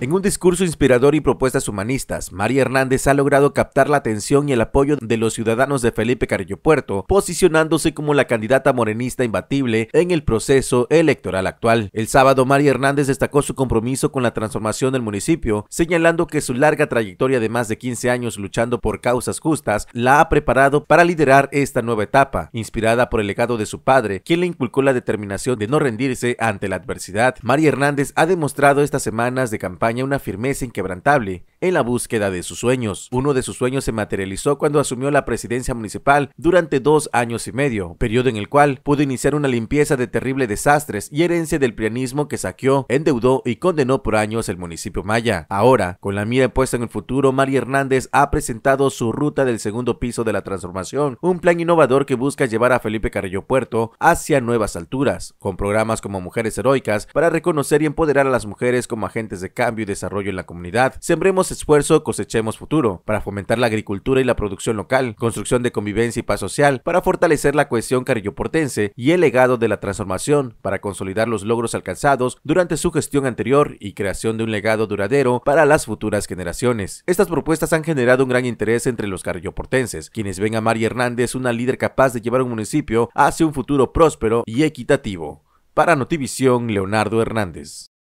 En un discurso inspirador y propuestas humanistas, María Hernández ha logrado captar la atención y el apoyo de los ciudadanos de Felipe Carrillo Puerto, posicionándose como la candidata morenista imbatible en el proceso electoral actual. El sábado, María Hernández destacó su compromiso con la transformación del municipio, señalando que su larga trayectoria de más de 15 años luchando por causas justas la ha preparado para liderar esta nueva etapa, inspirada por el legado de su padre, quien le inculcó la determinación de no rendirse ante la adversidad. María Hernández ha demostrado estas semanas de campaña una firmeza inquebrantable en la búsqueda de sus sueños. Uno de sus sueños se materializó cuando asumió la presidencia municipal durante dos años y medio, periodo en el cual pudo iniciar una limpieza de terribles desastres y herencia del prianismo que saqueó, endeudó y condenó por años el municipio maya. Ahora, con la mira puesta en el futuro, María Hernández ha presentado su ruta del segundo piso de la transformación, un plan innovador que busca llevar a Felipe Carrillo Puerto hacia nuevas alturas, con programas como Mujeres Heroicas para reconocer y empoderar a las mujeres como agentes de cambio y desarrollo en la comunidad. Sembremos esfuerzo, cosechemos futuro, para fomentar la agricultura y la producción local, construcción de convivencia y paz social, para fortalecer la cohesión carilloportense y el legado de la transformación, para consolidar los logros alcanzados durante su gestión anterior y creación de un legado duradero para las futuras generaciones. Estas propuestas han generado un gran interés entre los carilloportenses, quienes ven a Mari Hernández una líder capaz de llevar un municipio hacia un futuro próspero y equitativo. Para Notivisión, Leonardo Hernández.